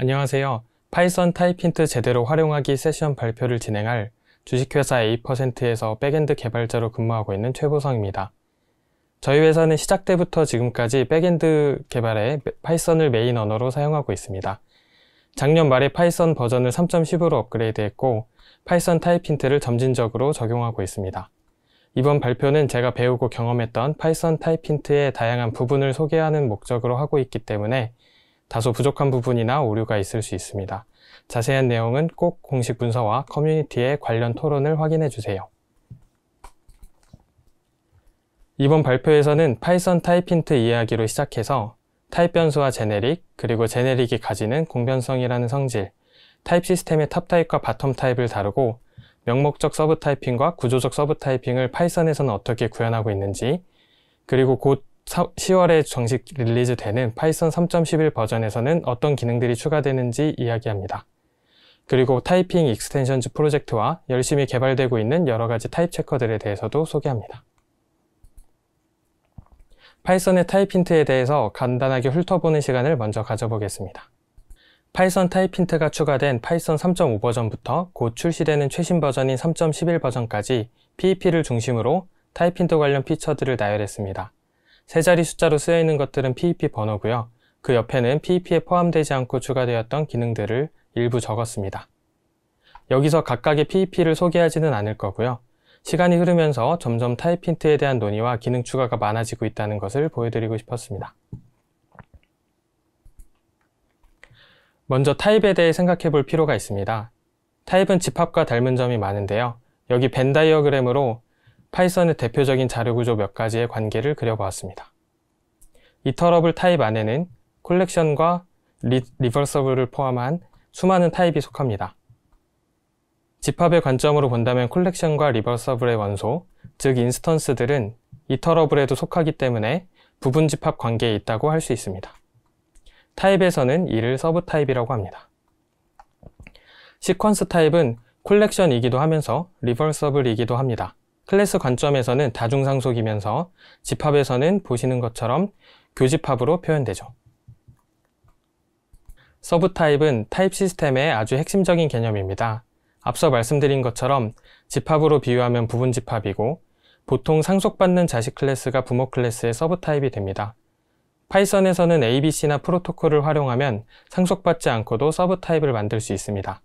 안녕하세요. 파이썬 타이핀트 제대로 활용하기 세션 발표를 진행할 주식회사 A%에서 백엔드 개발자로 근무하고 있는 최보성입니다. 저희 회사는 시작 때부터 지금까지 백엔드 개발에 파이썬을 메인 언어로 사용하고 있습니다. 작년 말에 파이썬 버전을 3.10으로 업그레이드했고 파이썬 타이핀트를 점진적으로 적용하고 있습니다. 이번 발표는 제가 배우고 경험했던 파이썬 타이핀트의 다양한 부분을 소개하는 목적으로 하고 있기 때문에 다소 부족한 부분이나 오류가 있을 수 있습니다. 자세한 내용은 꼭 공식 문서와 커뮤니티의 관련 토론을 확인해 주세요. 이번 발표에서는 파이썬 타이힌트 이해하기로 시작해서 타입 변수와 제네릭, 그리고 제네릭이 가지는 공변성이라는 성질, 타입 시스템의 탑 타입과 바텀 타입을 다루고 명목적 서브 타이핑과 구조적 서브 타이핑을 파이썬에서는 어떻게 구현하고 있는지, 그리고 곧 10월에 정식 릴리즈되는 파이썬 3.11 버전에서는 어떤 기능들이 추가되는지 이야기합니다. 그리고 타이핑 익스텐션즈 프로젝트와 열심히 개발되고 있는 여러 가지 타입 체커들에 대해서도 소개합니다. 파이썬의 타입힌트에 대해서 간단하게 훑어보는 시간을 먼저 가져보겠습니다. 파이썬 타입힌트가 추가된 파이썬 3.5 버전부터 곧 출시되는 최신 버전인 3.11 버전까지 PEP를 중심으로 타입힌트 관련 피처들을 나열했습니다. 세 자리 숫자로 쓰여 있는 것들은 PEP e 번호고요. 그 옆에는 PEP에 포함되지 않고 추가되었던 기능들을 일부 적었습니다. 여기서 각각의 PEP를 소개하지는 않을 거고요. 시간이 흐르면서 점점 타이핀트에 대한 논의와 기능 추가가 많아지고 있다는 것을 보여드리고 싶었습니다. 먼저 타입에 대해 생각해 볼 필요가 있습니다. 타입은 집합과 닮은 점이 많은데요. 여기 벤 다이어그램으로 파이썬의 대표적인 자료구조 몇 가지의 관계를 그려보았습니다. 이 터러블 타입 안에는 콜렉션과 리, 리버서블을 포함한 수많은 타입이 속합니다. 집합의 관점으로 본다면 콜렉션과 리버서블의 원소, 즉 인스턴스들은 이 터러블에도 속하기 때문에 부분 집합 관계에 있다고 할 수 있습니다. 타입에서는 이를 서브 타입이라고 합니다. 시퀀스 타입은 콜렉션이기도 하면서 리버서블이기도 합니다. 클래스 관점에서는 다중상속이면서 집합에서는 보시는 것처럼 교집합으로 표현되죠. 서브 타입은 타입 시스템의 아주 핵심적인 개념입니다. 앞서 말씀드린 것처럼 집합으로 비유하면 부분 집합이고 보통 상속받는 자식 클래스가 부모 클래스의 서브 타입이 됩니다. 파이썬에서는 ABC나 프로토콜을 활용하면 상속받지 않고도 서브 타입을 만들 수 있습니다.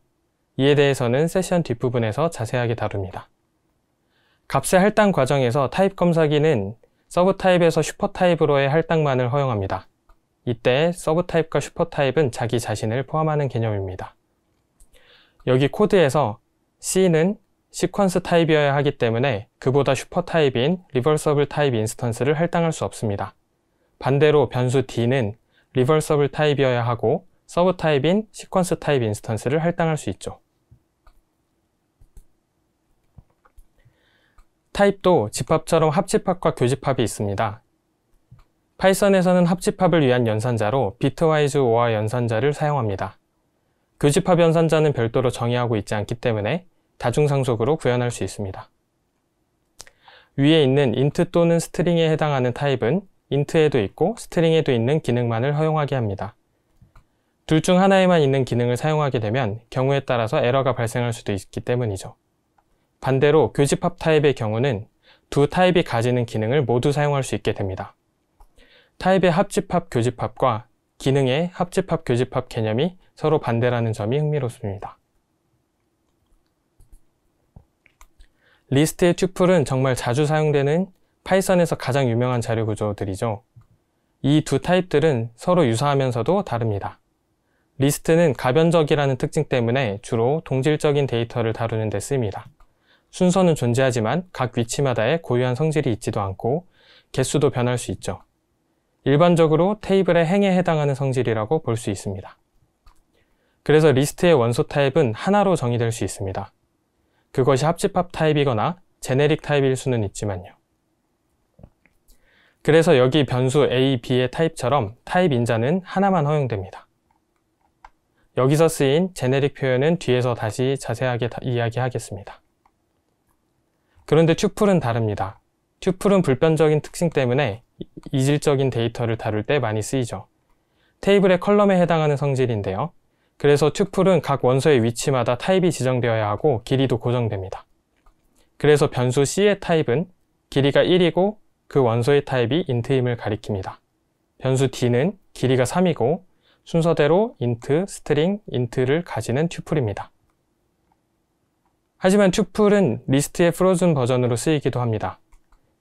이에 대해서는 세션 뒷부분에서 자세하게 다룹니다. 값의 할당 과정에서 타입 검사기는 서브 타입에서 슈퍼 타입으로의 할당만을 허용합니다. 이때 서브 타입과 슈퍼 타입은 자기 자신을 포함하는 개념입니다. 여기 코드에서 C는 시퀀스 타입이어야 하기 때문에 그보다 슈퍼 타입인 리버서블 타입 인스턴스를 할당할 수 없습니다. 반대로 변수 D는 리버서블 타입이어야 하고 서브 타입인 시퀀스 타입 인스턴스를 할당할 수 있죠. 타입도 집합처럼 합집합과 교집합이 있습니다. 파이썬에서는 합집합을 위한 연산자로 비트와이즈 오화 연산자를 사용합니다. 교집합 연산자는 별도로 정의하고 있지 않기 때문에 다중상속으로 구현할 수 있습니다. 위에 있는 인트 또는 스트링에 해당하는 타입은 인트에도 있고 스트링에도 있는 기능만을 허용하게 합니다. 둘 중 하나에만 있는 기능을 사용하게 되면 경우에 따라서 에러가 발생할 수도 있기 때문이죠. 반대로 교집합 타입의 경우는 두 타입이 가지는 기능을 모두 사용할 수 있게 됩니다. 타입의 합집합 교집합과 기능의 합집합 교집합 개념이 서로 반대라는 점이 흥미롭습니다. 리스트의 튜플은 정말 자주 사용되는 파이썬에서 가장 유명한 자료 구조들이죠. 이 두 타입들은 서로 유사하면서도 다릅니다. 리스트는 가변적이라는 특징 때문에 주로 동질적인 데이터를 다루는 데 쓰입니다. 순서는 존재하지만 각 위치마다의 고유한 성질이 있지도 않고 개수도 변할 수 있죠. 일반적으로 테이블의 행에 해당하는 성질이라고 볼 수 있습니다. 그래서 리스트의 원소 타입은 하나로 정의될 수 있습니다. 그것이 합집합 타입이거나 제네릭 타입일 수는 있지만요. 그래서 여기 변수 A, B의 타입처럼 타입 인자는 하나만 허용됩니다. 여기서 쓰인 제네릭 표현은 뒤에서 다시 자세하게 이야기하겠습니다. 그런데 튜플은 다릅니다. 튜플은 불편적인 특징 때문에 이질적인 데이터를 다룰 때 많이 쓰이죠. 테이블의 컬럼에 해당하는 성질인데요. 그래서 튜플은 각 원소의 위치마다 타입이 지정되어야 하고 길이도 고정됩니다. 그래서 변수 c의 타입은 길이가 1이고 그 원소의 타입이 인트임을 가리킵니다. 변수 d는 길이가 3이고 순서대로 int, string, int를 가지는 튜플입니다. 하지만 t u 은 리스트의 프로즌 버전으로 쓰이기도 합니다.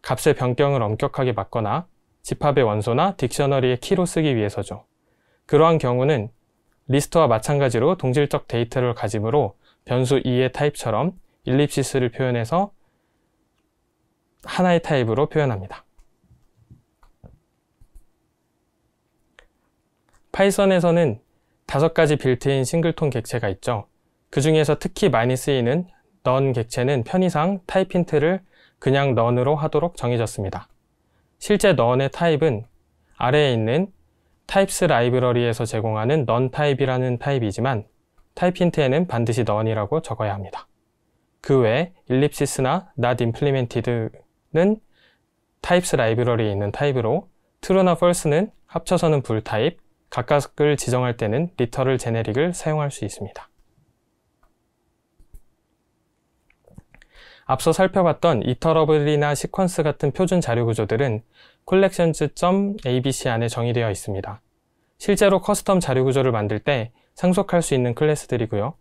값의 변경을 엄격하게 막거나 집합의 원소나 딕셔너리의 키로 쓰기 위해서죠. 그러한 경우는 리스트와 마찬가지로 동질적 데이터를 가지므로 변수 2의 타입처럼 일립시스를 표현해서 하나의 타입으로 표현합니다. 파이썬에서는 다섯 가지 빌트인 싱글톤 객체가 있죠. 그 중에서 특히 많이 쓰이는 넌 객체는 편의상 타입 힌트를 그냥 넌으로 하도록 정해졌습니다. 실제 넌의 타입은 아래에 있는 타입스 라이브러리에서 제공하는 넌 타입이라는 타입이지만 타입 힌트에는 반드시 넌이라고 적어야 합니다. 그 외에 일립시스나 not implemented는 타입스 라이브러리에 있는 타입으로 true나 false는 합쳐서는 불타입, 각각을 지정할 때는 리터를 제네릭을 사용할 수 있습니다. 앞서 살펴봤던 이터러블이나 시퀀스 같은 표준 자료 구조들은 collections.abc 안에 정의되어 있습니다. 실제로 커스텀 자료 구조를 만들 때 상속할 수 있는 클래스들이고요.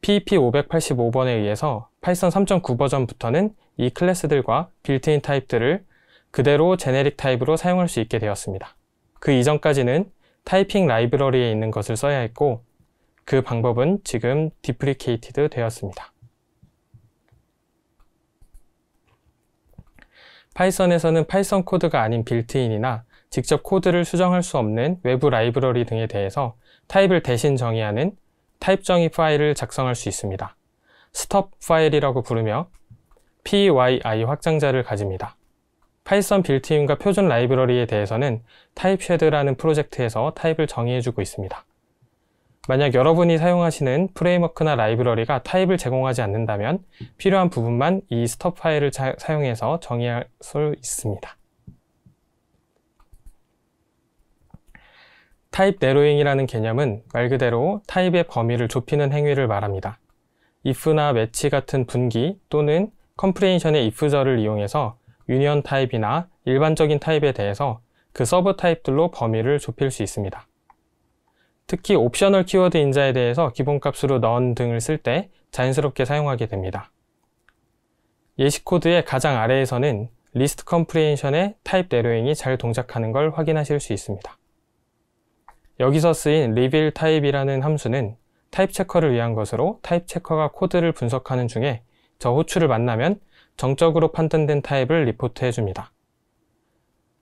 PEP 585번에 의해서 파이썬 3.9 버전부터는 이 클래스들과 빌트인 타입들을 그대로 제네릭 타입으로 사용할 수 있게 되었습니다. 그 이전까지는 타이핑 라이브러리에 있는 것을 써야 했고 그 방법은 지금 디프리케이티드 되었습니다. 파이썬에서는 파이썬 코드가 아닌 빌트인이나 직접 코드를 수정할 수 없는 외부 라이브러리 등에 대해서 타입을 대신 정의하는 타입 정의 파일을 작성할 수 있습니다. 스톱 파일이라고 부르며 PYI 확장자를 가집니다. 파이썬 빌트인과 표준 라이브러리에 대해서는 타입쉐드라는 프로젝트에서 타입을 정의해주고 있습니다. 만약 여러분이 사용하시는 프레임워크나 라이브러리가 타입을 제공하지 않는다면 필요한 부분만 이 스톱 파일을 자, 사용해서 정의할 수 있습니다. 타입 내로잉이라는 개념은 말 그대로 타입의 범위를 좁히는 행위를 말합니다. if나 매치 같은 분기 또는 컴프레인션의 if절을 이용해서 유니언 타입이나 일반적인 타입에 대해서 그 서브 타입들로 범위를 좁힐 수 있습니다. 특히 옵셔널 키워드 인자에 대해서 기본값으로 넣은 등을 쓸 때 자연스럽게 사용하게 됩니다. 예시 코드의 가장 아래에서는 리스트 컴프레인션의 타입 내로잉이 잘 동작하는 걸 확인하실 수 있습니다. 여기서 쓰인 리빌 타입이라는 함수는 타입 체커를 위한 것으로 타입 체커가 코드를 분석하는 중에 저 호출을 만나면 정적으로 판단된 타입을 리포트해줍니다.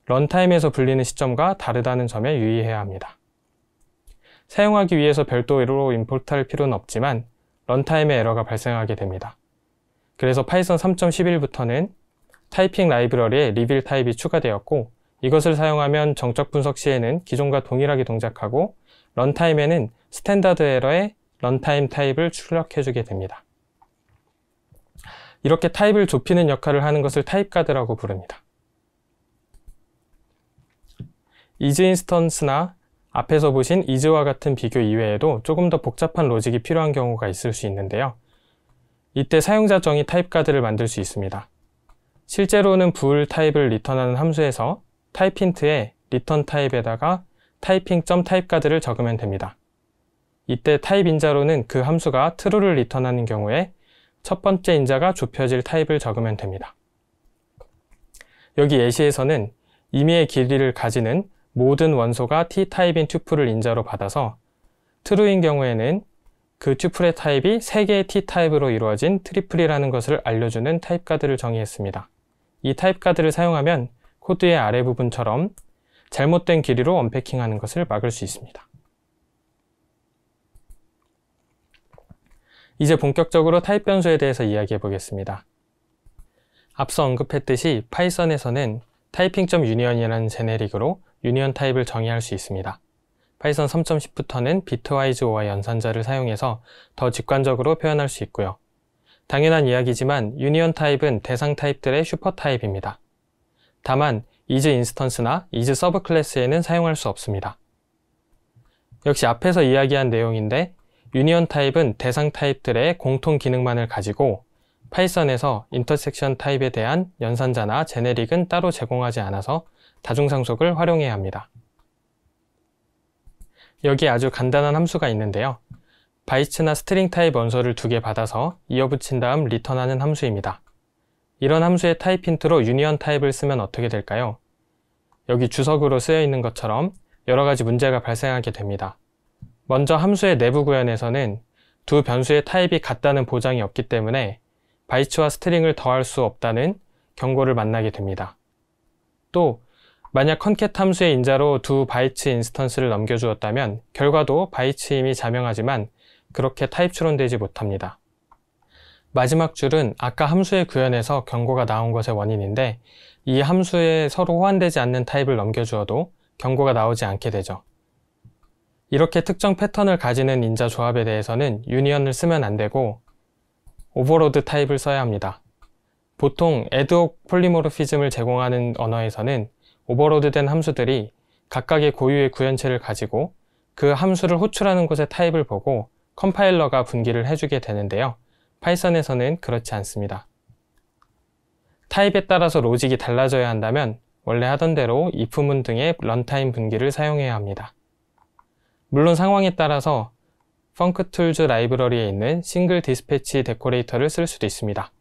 런타임에서 불리는 시점과 다르다는 점에 유의해야 합니다. 사용하기 위해서 별도로 임포트할 필요는 없지만 런타임에 에러가 발생하게 됩니다. 그래서 파이썬 3.11부터는 타이핑 라이브러리에 리빌 타입이 추가되었고 이것을 사용하면 정적 분석 시에는 기존과 동일하게 동작하고 런타임에는 스탠다드 에러의 런타임 타입을 출력해주게 됩니다. 이렇게 타입을 좁히는 역할을 하는 것을 타입가드라고 부릅니다. 이즈 인스턴스나 앞에서 보신 이즈와 같은 비교 이외에도 조금 더 복잡한 로직이 필요한 경우가 있을 수 있는데요. 이때 사용자 정의 타입 가드를 만들 수 있습니다. 실제로는 부을 타입을 리턴하는 함수에서 타입 힌트에 리턴 타입에다가 타이핑.타입 타입 카드를 적으면 됩니다. 이때 타입 인자로는 그 함수가 true를 리턴하는 경우에 첫 번째 인자가 좁혀질 타입을 적으면 됩니다. 여기 예시에서는 임의의 길이를 가지는 모든 원소가 T타입인 튜플을 인자로 받아서 트루인 경우에는 그 튜플의 타입이 3개의 T타입으로 이루어진 트리플이라는 것을 알려주는 타입 가드를 정의했습니다. 이 타입 가드를 사용하면 코드의 아래 부분처럼 잘못된 길이로 언패킹하는 것을 막을 수 있습니다. 이제 본격적으로 타입 변수에 대해서 이야기해 보겠습니다. 앞서 언급했듯이 파이썬에서는 타이핑점 유니언이라는 제네릭으로 유니언 타입을 정의할 수 있습니다. 파이썬 3.10부터는 비트와이즈와 연산자를 사용해서 더 직관적으로 표현할 수 있고요. 당연한 이야기지만 유니언 타입은 대상 타입들의 슈퍼 타입입니다. 다만 이즈 인스턴스나 이즈 서브 클래스에는 사용할 수 없습니다. 역시 앞에서 이야기한 내용인데 유니언 타입은 대상 타입들의 공통 기능만을 가지고 파이썬에서 인터섹션 타입에 대한 연산자나 제네릭은 따로 제공하지 않아서 다중상속을 활용해야 합니다. 여기 아주 간단한 함수가 있는데요. 바이츠나 스트링 타입 원서를 두 개 받아서 이어붙인 다음 리턴하는 함수입니다. 이런 함수의 타입 힌트로 유니언 타입을 쓰면 어떻게 될까요? 여기 주석으로 쓰여 있는 것처럼 여러 가지 문제가 발생하게 됩니다. 먼저 함수의 내부 구현에서는 두 변수의 타입이 같다는 보장이 없기 때문에 바이츠와 스트링을 더할 수 없다는 경고를 만나게 됩니다. 또 만약 컨캣 함수의 인자로 두 바이츠 인스턴스를 넘겨주었다면 결과도 바이츠 임이 자명하지만 그렇게 타입 추론되지 못합니다. 마지막 줄은 아까 함수의 구현에서 경고가 나온 것의 원인인데 이 함수에 서로 호환되지 않는 타입을 넘겨주어도 경고가 나오지 않게 되죠. 이렇게 특정 패턴을 가지는 인자 조합에 대해서는 유니언을 쓰면 안 되고 오버로드 타입을 써야 합니다. 보통 애드옥 폴리모르피즘을 제공하는 언어에서는 오버로드된 함수들이 각각의 고유의 구현체를 가지고 그 함수를 호출하는 곳의 타입을 보고 컴파일러가 분기를 해주게 되는데요. 파이썬에서는 그렇지 않습니다. 타입에 따라서 로직이 달라져야 한다면 원래 하던 대로 if 문 등의 런타임 분기를 사용해야 합니다. 물론 상황에 따라서 펑크툴즈 라이브러리에 있는 싱글 디스패치 데코레이터를 쓸 수도 있습니다.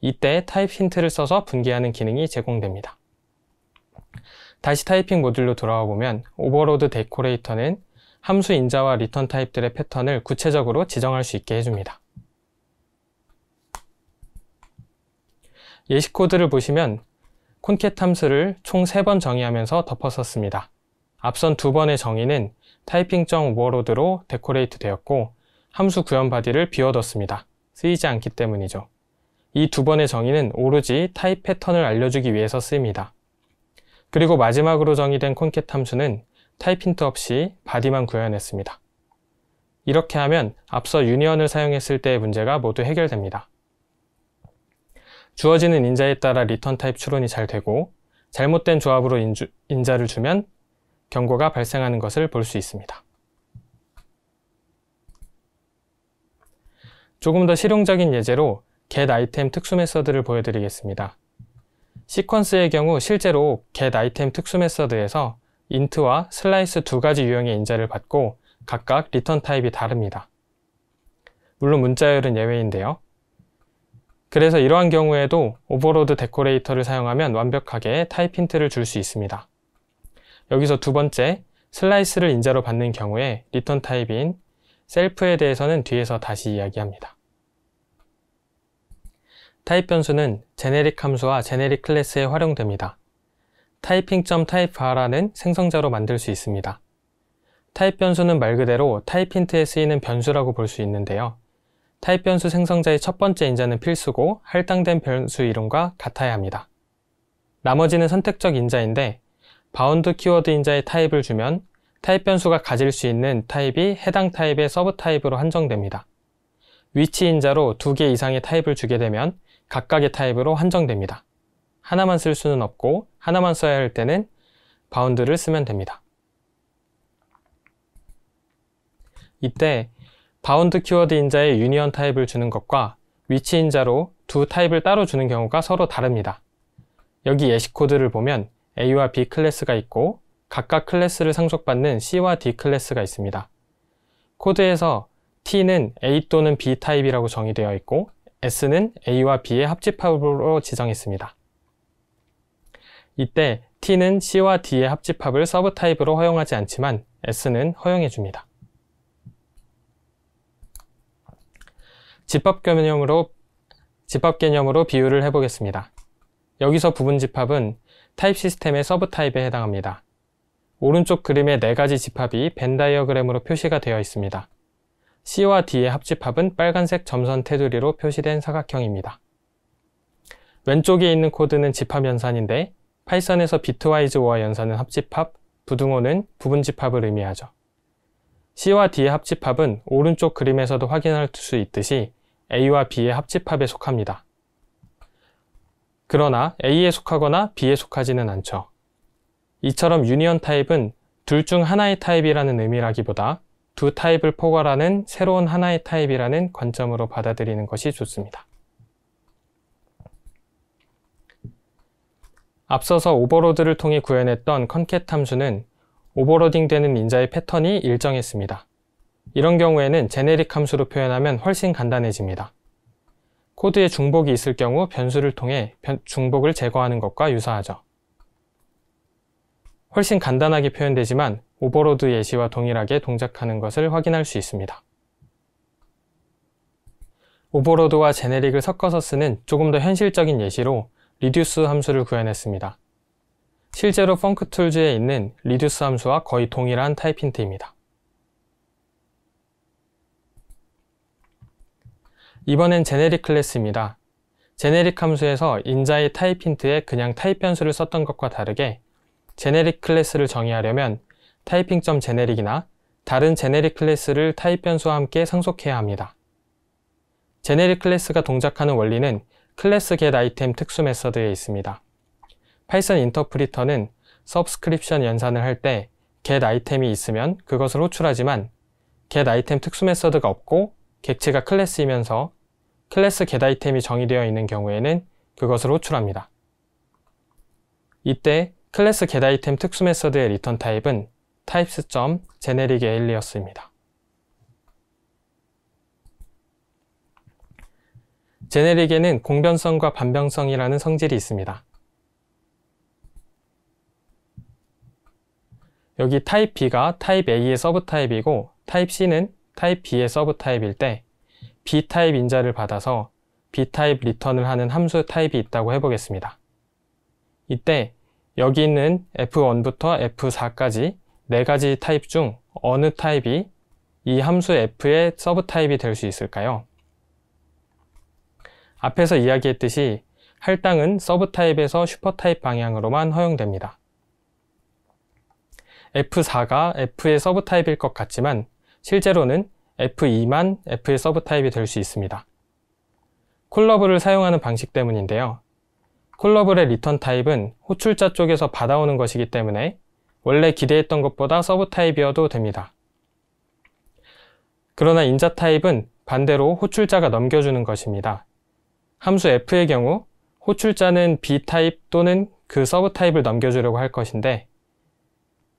이때 타입 힌트를 써서 분개하는 기능이 제공됩니다. 다시 타이핑 모듈로 돌아와 보면 오버로드 데코레이터는 함수 인자와 리턴 타입들의 패턴을 구체적으로 지정할 수 있게 해줍니다. 예시 코드를 보시면 콘캣 함수를 총 3번 정의하면서 덮어썼습니다. 앞선 두 번의 정의는 타이핑점 오버로드로 데코레이트 되었고 함수 구현 바디를 비워뒀습니다. 쓰이지 않기 때문이죠. 이 두 번의 정의는 오로지 타입 패턴을 알려주기 위해서 쓰입니다. 그리고 마지막으로 정의된 콘켓 함수는 타입 힌트 없이 바디만 구현했습니다. 이렇게 하면 앞서 유니언을 사용했을 때의 문제가 모두 해결됩니다. 주어지는 인자에 따라 리턴 타입 추론이 잘 되고 잘못된 조합으로 인자를 주면 경고가 발생하는 것을 볼 수 있습니다. 조금 더 실용적인 예제로 get i t e 특수 메서드를 보여드리겠습니다. 시퀀스의 경우 실제로 get i t e 특수 메서드에서 int와 슬라이스 두 가지 유형의 인자를 받고 각각 리턴 타입이 다릅니다. 물론 문자열은 예외인데요. 그래서 이러한 경우에도 오버로드 데코레이터를 사용하면 완벽하게 타입 힌트를 줄 수 있습니다. 여기서 두 번째, 슬라이스를 인자로 받는 경우에 리턴 타입인 셀프에 대해서는 뒤에서 다시 이야기합니다. 타입 변수는 제네릭 함수와 제네릭 클래스에 활용됩니다. 타이핑.타입화라는 생성자로 만들 수 있습니다. 타입 변수는 말 그대로 타입 핀트에 쓰이는 변수라고 볼 수 있는데요. 타입 변수 생성자의 첫 번째 인자는 필수고 할당된 변수 이름과 같아야 합니다. 나머지는 선택적 인자인데 바운드 키워드 인자의 타입을 주면 타입 변수가 가질 수 있는 타입이 해당 타입의 서브 타입으로 한정됩니다. 위치 인자로 두 개 이상의 타입을 주게 되면 각각의 타입으로 한정됩니다. 하나만 쓸 수는 없고 하나만 써야 할 때는 바운드를 쓰면 됩니다. 이때 바운드 키워드 인자의 유니언 타입을 주는 것과 위치 인자로 두 타입을 따로 주는 경우가 서로 다릅니다. 여기 예시 코드를 보면 A와 B 클래스가 있고 각각 클래스를 상속받는 C와 D 클래스가 있습니다. 코드에서 T는 A 또는 B 타입이라고 정의되어 있고 S는 A와 B의 합집합으로 지정했습니다. 이때 T는 C와 D의 합집합을 서브 타입으로 허용하지 않지만 S는 허용해줍니다. 집합 개념으로, 집합 개념으로 비유를 해보겠습니다. 여기서 부분 집합은 타입 시스템의 서브 타입에 해당합니다. 오른쪽 그림의 4가지 집합이 벤 다이어그램으로 표시가 되어 있습니다. C와 D의 합집합은 빨간색 점선 테두리로 표시된 사각형입니다. 왼쪽에 있는 코드는 집합 연산인데 파이썬에서 비트와이즈와 연산은 합집합, 부등호는 부분집합을 의미하죠. C와 D의 합집합은 오른쪽 그림에서도 확인할 수 있듯이 A와 B의 합집합에 속합니다. 그러나 A에 속하거나 B에 속하지는 않죠. 이처럼 유니언 타입은 둘 중 하나의 타입이라는 의미라기보다 두 타입을 포괄하는 새로운 하나의 타입이라는 관점으로 받아들이는 것이 좋습니다. 앞서서 오버로드를 통해 구현했던 컨캣 함수는 오버로딩 되는 인자의 패턴이 일정했습니다. 이런 경우에는 제네릭 함수로 표현하면 훨씬 간단해집니다. 코드에 중복이 있을 경우 변수를 통해 중복을 제거하는 것과 유사하죠. 훨씬 간단하게 표현되지만 오버로드 예시와 동일하게 동작하는 것을 확인할 수 있습니다. 오버로드와 제네릭을 섞어서 쓰는 조금 더 현실적인 예시로 리듀스 함수를 구현했습니다. 실제로 펑크툴즈에 있는 리듀스 함수와 거의 동일한 타입 힌트입니다. 이번엔 제네릭 클래스입니다. 제네릭 함수에서 인자의 타입 힌트에 그냥 타입 변수를 썼던 것과 다르게 제네릭 클래스를 정의하려면 타이핑.제네릭이나 다른 제네릭 클래스를 타입 변수와 함께 상속해야 합니다. 제네릭 클래스가 동작하는 원리는 클래스 get 아이템 특수 메서드에 있습니다. 파이썬 인터프리터는 서브스크립션 연산을 할 때 get 아이템이 있으면 그것을 호출하지만 get 아이템 특수 메서드가 없고 객체가 클래스이면서 클래스 g 다 아이템이 정의되어 있는 경우에는 그것을 호출합니다. 이때 클래스 g 다 아이템 특수 메서드의 리턴 타입은 types.generic alias입니다. 제네릭에는 공변성과 반변성이라는 성질이 있습니다. 여기 타입 B가 타입 A의 서브타입이고 타입 C는 타입 B의 서브 타입일 때 B 타입 인자를 받아서 B 타입 리턴을 하는 함수 타입이 있다고 해보겠습니다. 이때 여기 있는 F1부터 F4까지 4 가지 타입 중 어느 타입이 이 함수 F의 서브 타입이 될 수 있을까요? 앞에서 이야기했듯이 할당은 서브 타입에서 슈퍼 타입 방향으로만 허용됩니다. F4가 F의 서브 타입일 것 같지만 실제로는 F2만 F의 서브타입이 될 수 있습니다. 콜러블을 사용하는 방식 때문인데요. 콜러블의 리턴 타입은 호출자 쪽에서 받아오는 것이기 때문에 원래 기대했던 것보다 서브타입이어도 됩니다. 그러나 인자 타입은 반대로 호출자가 넘겨주는 것입니다. 함수 f의 경우 호출자는 b 타입 또는 그 서브 타입을 넘겨주려고 할 것인데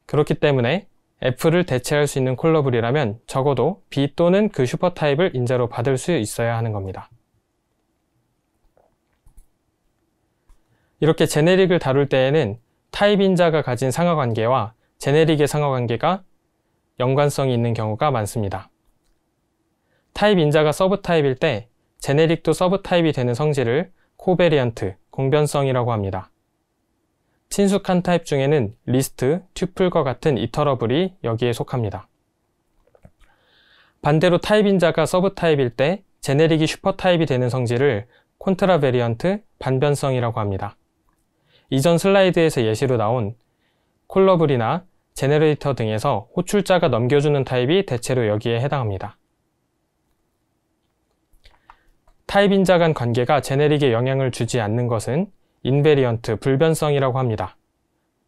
그렇기 때문에 F를 대체할 수 있는 콜러블이라면 적어도 B 또는 그 슈퍼타입을 인자로 받을 수 있어야 하는 겁니다. 이렇게 제네릭을 다룰 때에는 타입 인자가 가진 상하관계와 제네릭의 상하관계가 연관성이 있는 경우가 많습니다. 타입 인자가 서브타입일 때 제네릭도 서브타입이 되는 성질을 코베리언트, 공변성이라고 합니다. 친숙한 타입 중에는 리스트, 튜플과 같은 이터러블이 여기에 속합니다. 반대로 타입인자가 서브타입일 때 제네릭이 슈퍼타입이 되는 성질을 콘트라베리언트 반변성이라고 합니다. 이전 슬라이드에서 예시로 나온 콜러블이나 제네레이터 등에서 호출자가 넘겨주는 타입이 대체로 여기에 해당합니다. 타입인자 간 관계가 제네릭에 영향을 주지 않는 것은 인베리언트, 불변성이라고 합니다.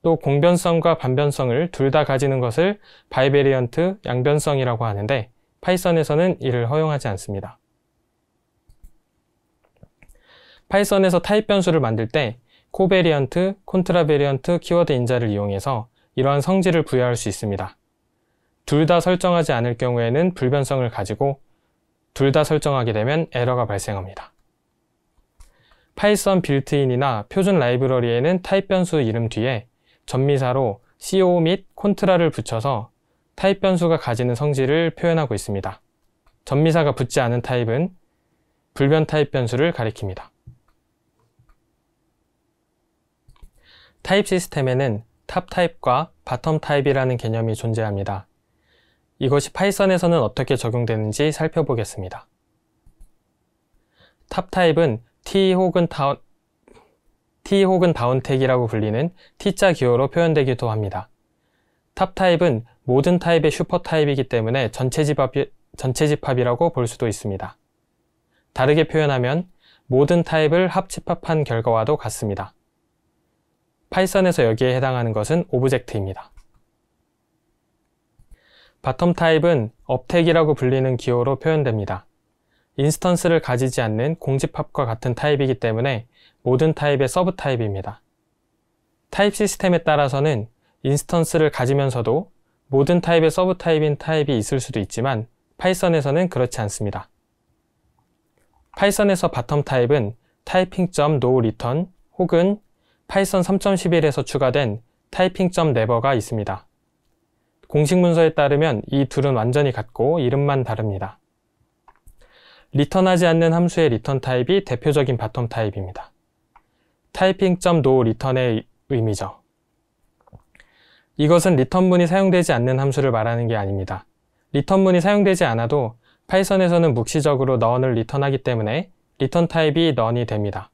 또 공변성과 반변성을 둘 다 가지는 것을 바이베리언트, 양변성이라고 하는데 파이썬에서는 이를 허용하지 않습니다. 파이썬에서 타입 변수를 만들 때 코베리언트, 콘트라베리언트 키워드 인자를 이용해서 이러한 성질을 부여할 수 있습니다. 둘 다 설정하지 않을 경우에는 불변성을 가지고 둘 다 설정하게 되면 에러가 발생합니다. 파이썬 빌트인이나 표준 라이브러리에는 타입 변수 이름 뒤에 전미사로 co 및 콘트라를 붙여서 타입 변수가 가지는 성질을 표현하고 있습니다. 전미사가 붙지 않은 타입은 불변 타입 변수를 가리킵니다. 타입 시스템에는 탑 타입과 바텀 타입이라는 개념이 존재합니다. 이것이 파이썬에서는 어떻게 적용되는지 살펴보겠습니다. 탑 타입은 T 혹은 다운 T 혹은 다운택이라고 불리는 T자 기호로 표현되기도 합니다. 탑 타입은 모든 타입의 슈퍼 타입이기 때문에 전체 집합이, 전체 집합이라고 볼 수도 있습니다. 다르게 표현하면 모든 타입을 합집합한 결과와도 같습니다. 파이썬에서 여기에 해당하는 것은 오브젝트입니다. 바텀 타입은 업택이라고 불리는 기호로 표현됩니다. 인스턴스를 가지지 않는 공집합과 같은 타입이기 때문에 모든 타입의 서브 타입입니다. 타입 시스템에 따라서는 인스턴스를 가지면서도 모든 타입의 서브 타입인 타입이 있을 수도 있지만 파이썬에서는 그렇지 않습니다. 파이썬에서 바텀 타입은 typing.noreturn 혹은 파이썬 3.11에서 추가된 typing.never가 있습니다. 공식 문서에 따르면 이 둘은 완전히 같고 이름만 다릅니다. 리턴하지 않는 함수의 리턴 타입이 대표적인 바텀 타입입니다. 타이핑.no 리턴의 의미죠. 이것은 리턴문이 사용되지 않는 함수를 말하는 게 아닙니다. 리턴문이 사용되지 않아도 파이썬에서는 묵시적으로 넌을 리턴하기 때문에 리턴 타입이 넌이 됩니다.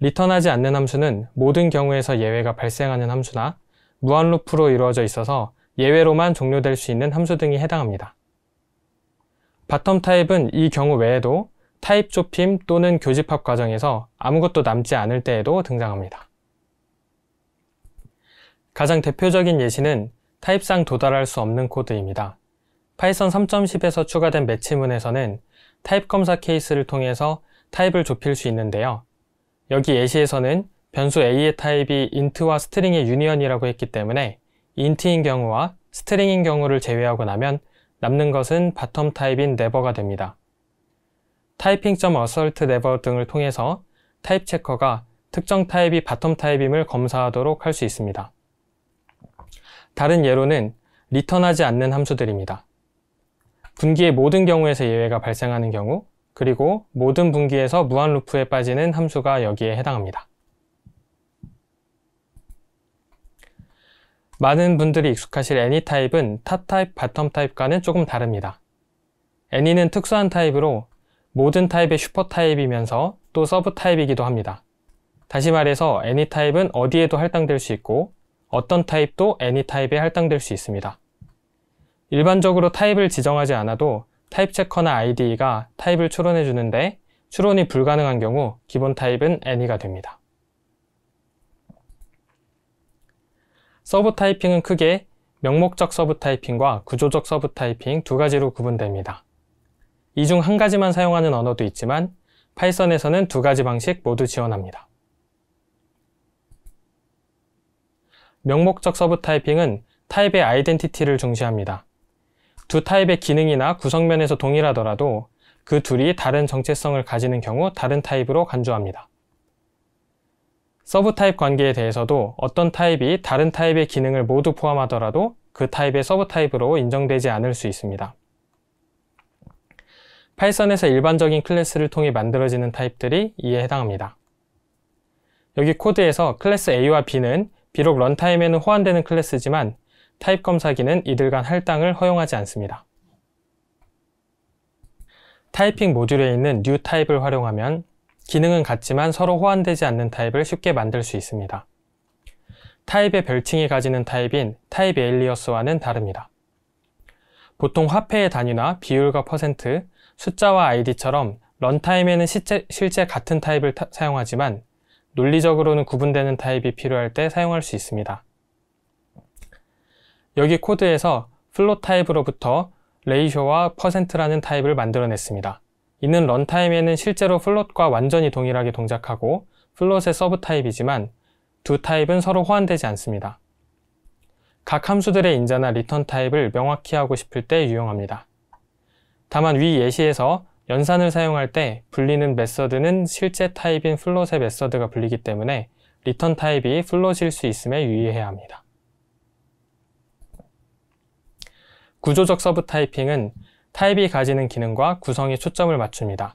리턴하지 않는 함수는 모든 경우에서 예외가 발생하는 함수나 무한루프로 이루어져 있어서 예외로만 종료될 수 있는 함수 등이 해당합니다. 바텀 타입은 이 경우 외에도 타입 좁힘 또는 교집합 과정에서 아무것도 남지 않을 때에도 등장합니다. 가장 대표적인 예시는 타입상 도달할 수 없는 코드입니다. 파이썬 3.10에서 추가된 매치문에서는 타입 검사 케이스를 통해서 타입을 좁힐 수 있는데요. 여기 예시에서는 변수 a의 타입이 int와 스트링의 유니언이라고 했기 때문에 int인 경우와 스트링인 경우를 제외하고 나면 남는 것은 바텀 타입인 n 버가 됩니다. 타이핑점 어설 a s 버 등을 통해서 타입 체커가 특정 타입이 바텀 타입임을 검사하도록 할 수 있습니다. 다른 예로는 리턴하지 않는 함수들입니다. 분기의 모든 경우에서 예외가 발생하는 경우, 그리고 모든 분기에서 무한 루프에 빠지는 함수가 여기에 해당합니다. 많은 분들이 익숙하실 애니 타입은 탑 타입, 바텀 타입과는 조금 다릅니다. 애니는 특수한 타입으로 모든 타입의 슈퍼 타입이면서 또 서브 타입이기도 합니다. 다시 말해서 애니 타입은 어디에도 할당될 수 있고 어떤 타입도 애니 타입에 할당될 수 있습니다. 일반적으로 타입을 지정하지 않아도 타입 체커나 IDE가 타입을 추론해 주는데 추론이 불가능한 경우 기본 타입은 애니가 됩니다. 서브 타이핑은 크게 명목적 서브 타이핑과 구조적 서브 타이핑 두 가지로 구분됩니다. 이 중 한 가지만 사용하는 언어도 있지만 파이썬에서는 두 가지 방식 모두 지원합니다. 명목적 서브 타이핑은 타입의 아이덴티티를 중시합니다. 두 타입의 기능이나 구성면에서 동일하더라도 그 둘이 다른 정체성을 가지는 경우 다른 타입으로 간주합니다. 서브 타입 관계에 대해서도 어떤 타입이 다른 타입의 기능을 모두 포함하더라도 그 타입의 서브 타입으로 인정되지 않을 수 있습니다. 파이썬에서 일반적인 클래스를 통해 만들어지는 타입들이 이에 해당합니다. 여기 코드에서 클래스 A와 B는 비록 런타임에는 호환되는 클래스지만 타입 검사기는 이들 간 할당을 허용하지 않습니다. 타이핑 모듈에 있는 new 타입을 활용하면 기능은 같지만 서로 호환되지 않는 타입을 쉽게 만들 수 있습니다. 타입의 별칭이 가지는 타입인 타입 에일리어스와는 다릅니다. 보통 화폐의 단위나 비율과 퍼센트, 숫자와 아이디처럼 런타임에는 실제, 실제 같은 타입을 타, 사용하지만 논리적으로는 구분되는 타입이 필요할 때 사용할 수 있습니다. 여기 코드에서 플롯 타입으로부터 레이쇼와 퍼센트라는 타입을 만들어냈습니다. 이는 런타임에는 실제로 플롯과 완전히 동일하게 동작하고 플롯의 서브 타입이지만 두 타입은 서로 호환되지 않습니다. 각 함수들의 인자나 리턴 타입을 명확히 하고 싶을 때 유용합니다. 다만 위 예시에서 연산을 사용할 때 불리는 메서드는 실제 타입인 플롯의 메서드가 불리기 때문에 리턴 타입이 플롯일 수 있음에 유의해야 합니다. 구조적 서브 타이핑은 타입이 가지는 기능과 구성에 초점을 맞춥니다.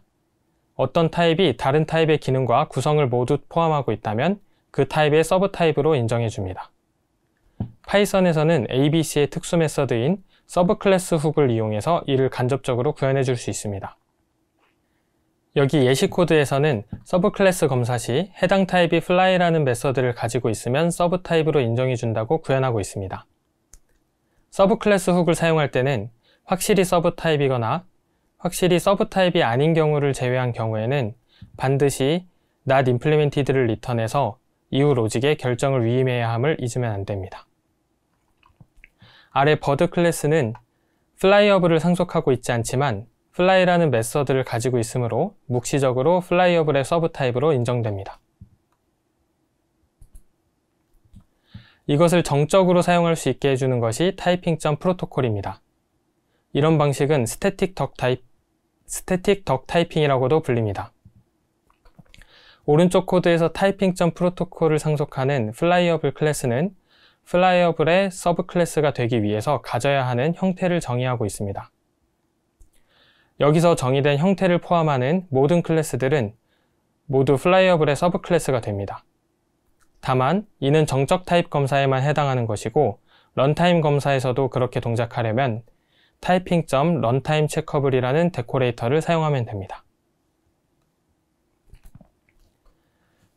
어떤 타입이 다른 타입의 기능과 구성을 모두 포함하고 있다면 그 타입의 서브 타입으로 인정해 줍니다. 파이썬에서는 ABC의 특수 메서드인 서브 클래스 훅을 이용해서 이를 간접적으로 구현해 줄 수 있습니다. 여기 예시 코드에서는 서브 클래스 검사 시 해당 타입이 fly라는 메서드를 가지고 있으면 서브 타입으로 인정해 준다고 구현하고 있습니다. 서브 클래스 훅을 사용할 때는 확실히 서브 타입이거나 확실히 서브 타입이 아닌 경우를 제외한 경우에는 반드시 not implemented를 리턴해서 이후 로직에 결정을 위임해야 함을 잊으면 안 됩니다. 아래 버드 클래스는 플라이어블을 상속하고 있지 않지만 fly라는 메서드를 가지고 있으므로 묵시적으로 플라이어블의 서브 타입으로 인정됩니다. 이것을 정적으로 사용할 수 있게 해주는 것이 타이핑점 프로토콜입니다. 이런 방식은 스태틱 덕 타입, 스태틱 덕 타이핑이라고도 불립니다. 오른쪽 코드에서 타이핑점 프로토콜을 상속하는 플라이어블 클래스는 플라이어블의 서브 클래스가 되기 위해서 가져야 하는 형태를 정의하고 있습니다. 여기서 정의된 형태를 포함하는 모든 클래스들은 모두 플라이어블의 서브 클래스가 됩니다. 다만 이는 정적 타입 검사에만 해당하는 것이고 런타임 검사에서도 그렇게 동작하려면 타이핑점 런타임 체커블이라는 데코레이터를 사용하면 됩니다.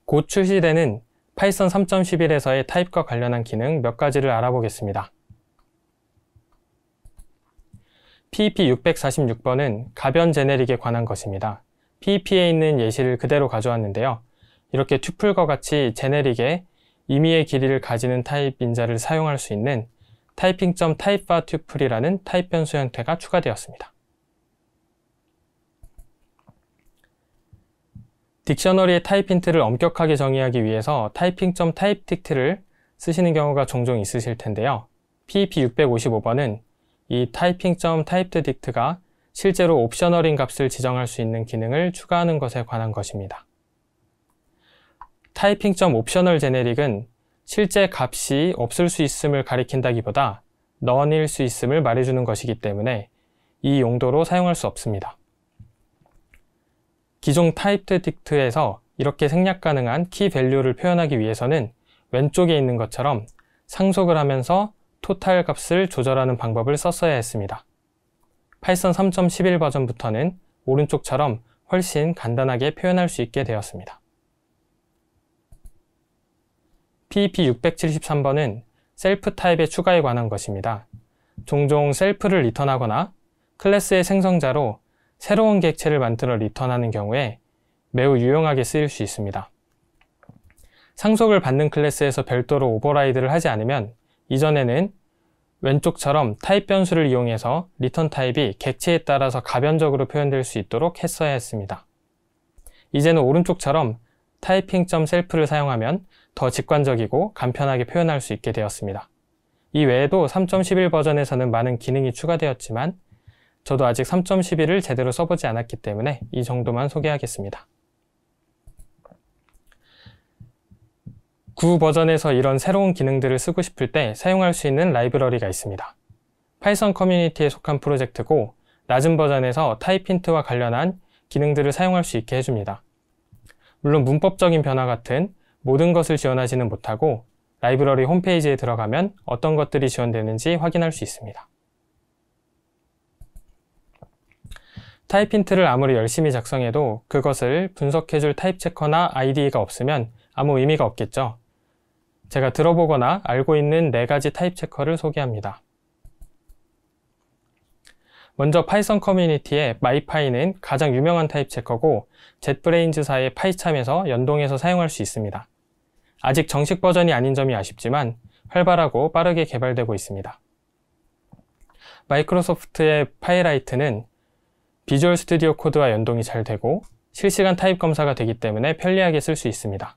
곧 출시되는 파이썬 3.11에서의 타입과 관련한 기능 몇 가지를 알아보겠습니다. PEP 646번은 가변 제네릭에 관한 것입니다. PEP에 있는 예시를 그대로 가져왔는데요. 이렇게 튜플과 같이 제네릭에 임의의 길이를 가지는 타입 인자를 사용할 수 있는 타이핑점 타입화 튜플이라는 타입 변수 형태가 추가되었습니다. 딕셔너리의 타입 힌트를 엄격하게 정의하기 위해서 타이핑점 타입 딕트를 쓰시는 경우가 종종 있으실 텐데요. PEP 655번은 이 타이핑점 타입드 딕트가 실제로 옵셔널인 값을 지정할 수 있는 기능을 추가하는 것에 관한 것입니다. 타이핑점 옵셔널 제네릭은 실제 값이 없을 수 있음을 가리킨다기보다 none일 수 있음을 말해주는 것이기 때문에 이 용도로 사용할 수 없습니다. 기존 타입드 딕트에서 이렇게 생략 가능한 키 밸류를 표현하기 위해서는 왼쪽에 있는 것처럼 상속을 하면서 토탈 값을 조절하는 방법을 썼어야 했습니다. 파이썬 3.11 버전부터는 오른쪽처럼 훨씬 간단하게 표현할 수 있게 되었습니다. PEP 673번은 셀프 타입의 추가에 관한 것입니다. 종종 셀프를 리턴하거나 클래스의 생성자로 새로운 객체를 만들어 리턴하는 경우에 매우 유용하게 쓰일 수 있습니다. 상속을 받는 클래스에서 별도로 오버라이드를 하지 않으면 이전에는 왼쪽처럼 타입 변수를 이용해서 리턴 타입이 객체에 따라서 가변적으로 표현될 수 있도록 했어야 했습니다. 이제는 오른쪽처럼 타이핑.셀프를 사용하면 더 직관적이고 간편하게 표현할 수 있게 되었습니다. 이 외에도 3.11 버전에서는 많은 기능이 추가되었지만 저도 아직 3.11을 제대로 써보지 않았기 때문에 이 정도만 소개하겠습니다. 9 버전에서 이런 새로운 기능들을 쓰고 싶을 때 사용할 수 있는 라이브러리가 있습니다. 파이썬 커뮤니티에 속한 프로젝트고 낮은 버전에서 타이힌트와 관련한 기능들을 사용할 수 있게 해줍니다. 물론 문법적인 변화 같은 모든 것을 지원하지는 못하고 라이브러리 홈페이지에 들어가면 어떤 것들이 지원되는지 확인할 수 있습니다. 타입 힌트를 아무리 열심히 작성해도 그것을 분석해줄 타입 체커나 IDE가 없으면 아무 의미가 없겠죠. 제가 들어보거나 알고 있는 4가지 타입 체커를 소개합니다. 먼저 파이썬 커뮤니티의 마이파이는 가장 유명한 타입 체커고 j 브레인즈 사의 파이참에서 연동해서 사용할 수 있습니다. 아직 정식 버전이 아닌 점이 아쉽지만 활발하고 빠르게 개발되고 있습니다. 마이크로소프트의 파이라이트는 비주얼 스튜디오 코드와 연동이 잘 되고 실시간 타입 검사가 되기 때문에 편리하게 쓸 수 있습니다.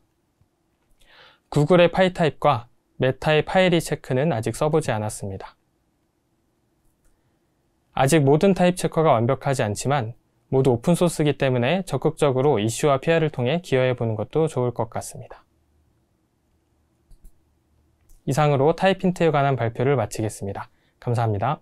구글의 파이타입과 메타의 파이리 체크는 아직 써보지 않았습니다. 아직 모든 타입 체커가 완벽하지 않지만 모두 오픈소스이기 때문에 적극적으로 이슈와 PR을 통해 기여해보는 것도 좋을 것 같습니다. 이상으로 타이핑트에 관한 발표를 마치겠습니다. 감사합니다.